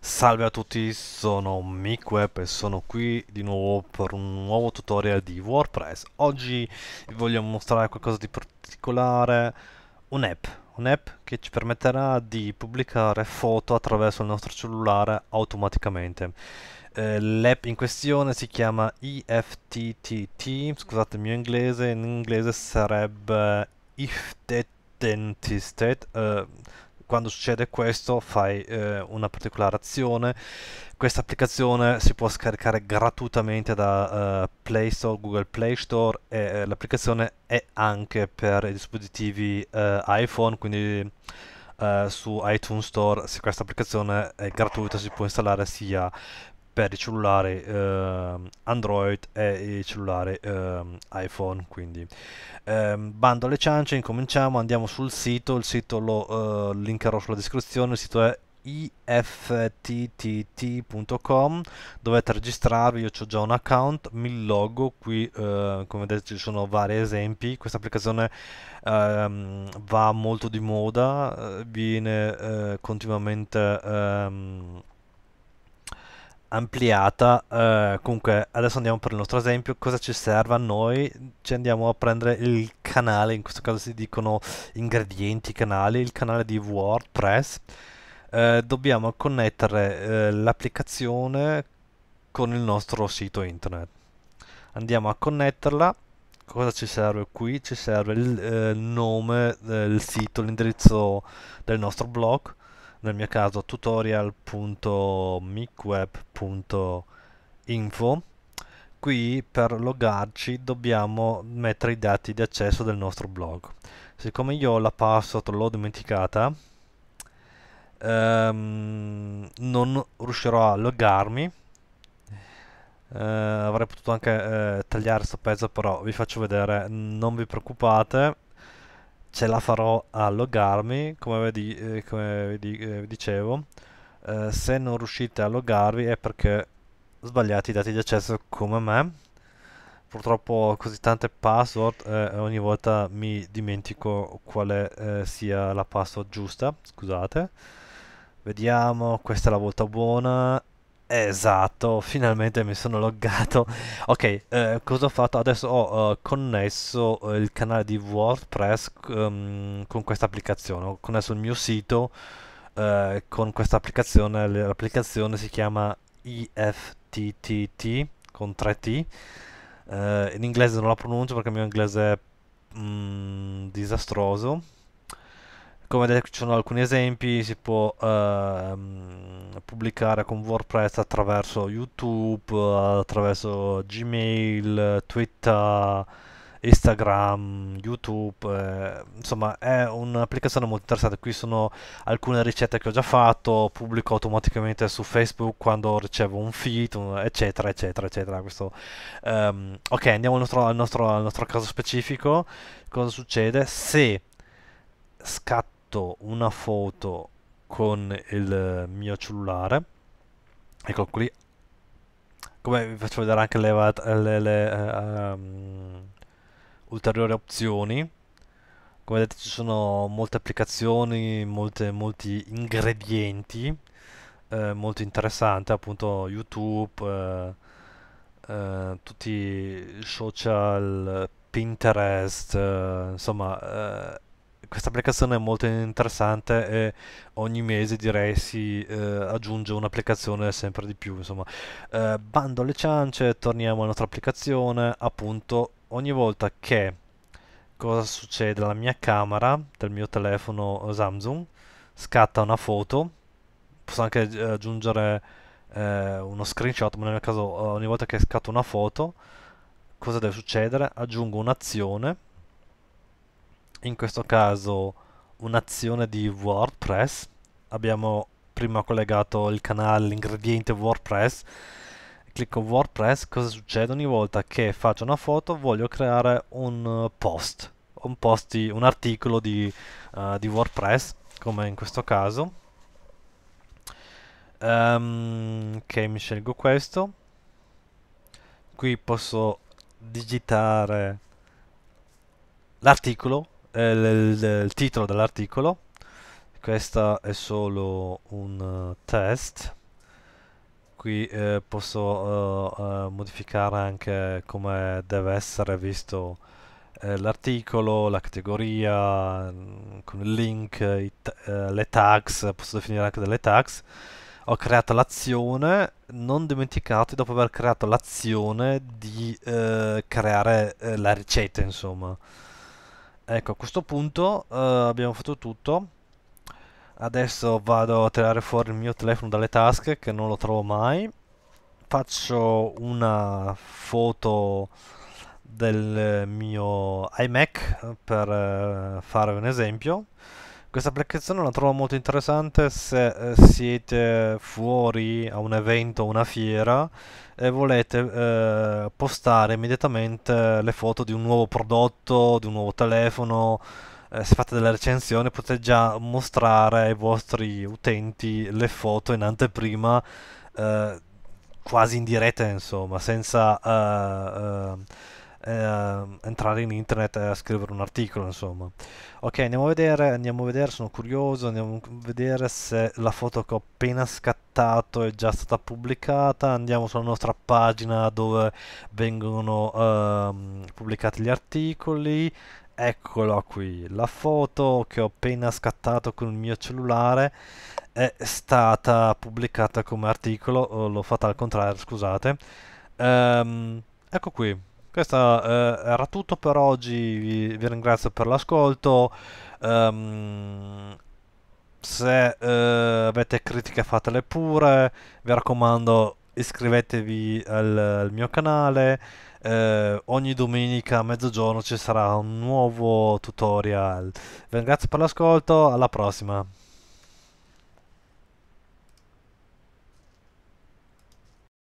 Salve a tutti, sono Mikweb e sono qui di nuovo per un nuovo tutorial di WordPress. Oggi vi voglio mostrare qualcosa di particolare, un'app, un'app che ci permetterà di pubblicare foto attraverso il nostro cellulare automaticamente. Eh, l'app in questione si chiama EFTTT, scusate il mio inglese, in inglese sarebbe eh, if IFTTT. Eh, quando succede questo fai eh, una particolare azione. Questa applicazione si può scaricare gratuitamente da eh, Play Store, Google Play Store e eh, l'applicazione è anche per i dispositivi eh, iPhone, quindi su iTunes Store se questa applicazione è gratuita si può installare sia per i cellulari eh, Android e i cellulari eh, iPhone. Quindi eh, bando alle ciance, incominciamo, andiamo sul sito, il sito lo eh, linkerò sulla descrizione, il sito è ifttt.com dovete registrarvi io ho già un account mi logo qui eh, come vedete ci sono vari esempi questa applicazione eh, va molto di moda eh, viene eh, continuamente ehm, ampliata eh, comunque adesso andiamo per il nostro esempio cosa ci serve a noi ci andiamo a prendere il canale in questo caso si dicono ingredienti canali il canale di wordpress eh, dobbiamo connettere eh, l'applicazione con il nostro sito internet andiamo a connetterla cosa ci serve qui ci serve il eh, nome del sito l'indirizzo del nostro blog nel mio caso tutorial.micweb.info qui per loggarci dobbiamo mettere i dati di accesso del nostro blog siccome io la password l'ho dimenticata ehm, non riuscirò a loggarmi eh, avrei potuto anche eh, tagliare questo pezzo però vi faccio vedere non vi preoccupate ce la farò a loggarmi come vi, eh, come eh, vi dicevo eh, se non riuscite a loggarvi è perché sbagliate i dati di accesso come me purtroppo ho così tante password e ogni volta mi dimentico quale eh, sia la password giusta scusate vediamo questa è la volta buona Esatto, finalmente mi sono loggato. Ok, eh, cosa ho fatto? Adesso ho eh, connesso eh, il canale di WordPress um, con questa applicazione. Ho connesso il mio sito eh, con questa applicazione. L'applicazione si chiama IFTTT con 3T. Eh, in inglese non la pronuncio perché il mio inglese è mm, disastroso come vedete ci sono alcuni esempi, si può ehm, pubblicare con WordPress attraverso YouTube, attraverso Gmail, Twitter, Instagram, YouTube, eh, insomma è un'applicazione molto interessante, qui sono alcune ricette che ho già fatto, pubblico automaticamente su Facebook quando ricevo un feed, eccetera, eccetera, eccetera. Questo, um, ok, andiamo al nostro, al, nostro, al nostro, caso specifico, cosa succede se scatta fatto una foto con il mio cellulare ecco qui come vi faccio vedere anche le, le, le uh, um, ulteriori opzioni come vedete ci sono molte applicazioni molte, molti ingredienti eh, molto interessante appunto youtube eh, eh, tutti i social pinterest eh, insomma eh, questa applicazione è molto interessante e ogni mese direi si eh, aggiunge un'applicazione sempre di più, insomma. Eh, bando alle ciance, torniamo alla nostra applicazione, appunto ogni volta che cosa succede alla mia camera del mio telefono Samsung scatta una foto, posso anche eh, aggiungere eh, uno screenshot, ma nel caso ogni volta che scatto una foto cosa deve succedere? Aggiungo un'azione in questo caso un'azione di WordPress. Abbiamo prima collegato il canale, l'ingrediente WordPress. Clicco WordPress, cosa succede? Ogni volta che faccio una foto voglio creare un post, un, post di, un articolo di, uh, di WordPress, come in questo caso. Um, ok, mi scelgo questo. Qui posso digitare l'articolo il, eh, il, il titolo dell'articolo questa è solo un uh, test qui eh, posso uh, uh, modificare anche come deve essere visto eh, l'articolo, la categoria, mm, con il link, i, eh, le tags, posso definire anche delle tags. Ho creato l'azione, non dimenticate dopo aver creato l'azione di creare la ricetta insomma. Ecco, a questo punto uh, abbiamo fatto tutto. Adesso vado a tirare fuori il mio telefono dalle tasche che non lo trovo mai. Faccio una foto del mio iMac eh, per uh, eh, fare un esempio. Questa applicazione la trovo molto interessante se eh, siete fuori a un evento, o una fiera e volete eh, postare immediatamente le foto di un nuovo prodotto, di un nuovo telefono, eh, se fate delle recensioni potete già mostrare ai vostri utenti le foto in anteprima eh, quasi in diretta insomma, senza eh, eh, eh, entrare in internet a scrivere un articolo insomma ok andiamo a vedere andiamo a vedere sono curioso andiamo a vedere se la foto che ho appena scattato è già stata pubblicata andiamo sulla nostra pagina dove vengono ehm, pubblicati gli articoli eccola qui la foto che ho appena scattato con il mio cellulare è stata pubblicata come articolo eh, l'ho fatta al contrario scusate ehm, ecco qui questo eh, era tutto per oggi, vi, vi ringrazio per l'ascolto. Um, se eh, avete critiche fatele pure, vi raccomando iscrivetevi al, al mio canale. Eh, ogni domenica a mezzogiorno ci sarà un nuovo tutorial. Vi ringrazio per l'ascolto, alla prossima.